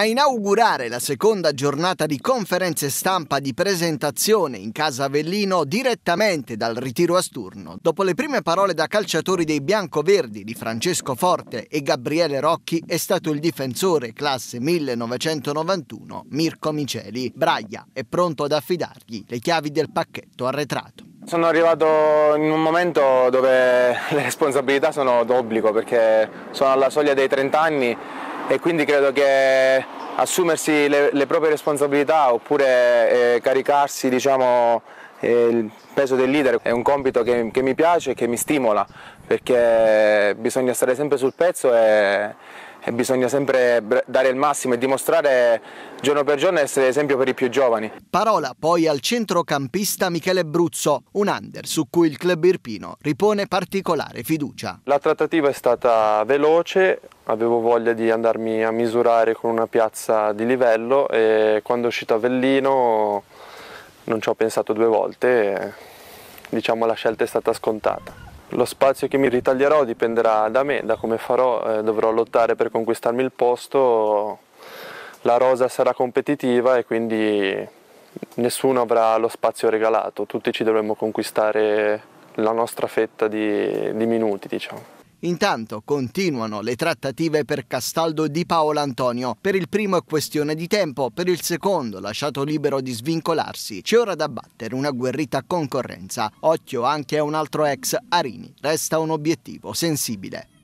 A inaugurare la seconda giornata di conferenze stampa di presentazione in casa Avellino direttamente dal ritiro a Sturno, dopo le prime parole da calciatori dei biancoverdi di Francesco Forte e Gabriele Rocchi, è stato il difensore classe 1991 Mirko Miceli. Braglia è pronto ad affidargli le chiavi del pacchetto arretrato. Sono arrivato in un momento dove le responsabilità sono d'obbligo perché sono alla soglia dei 30 anni e quindi credo che assumersi le, le proprie responsabilità oppure eh, caricarsi diciamo, eh, il peso del leader è un compito che, che mi piace e che mi stimola perché bisogna stare sempre sul pezzo e e bisogna sempre dare il massimo e dimostrare giorno per giorno essere esempio per i più giovani. Parola poi al centrocampista Michele Bruzzo, un under su cui il club irpino ripone particolare fiducia. La trattativa è stata veloce, avevo voglia di andarmi a misurare con una piazza di livello e quando è uscito Avellino non ci ho pensato due volte, e, diciamo la scelta è stata scontata. Lo spazio che mi ritaglierò dipenderà da me, da come farò, eh, dovrò lottare per conquistarmi il posto, la rosa sarà competitiva e quindi nessuno avrà lo spazio regalato, tutti ci dovremmo conquistare la nostra fetta di, di minuti diciamo. Intanto continuano le trattative per Castaldo di Paolo Antonio. Per il primo è questione di tempo, per il secondo, lasciato libero di svincolarsi, c'è ora da battere una guerrita concorrenza. Occhio anche a un altro ex, Arini. Resta un obiettivo sensibile.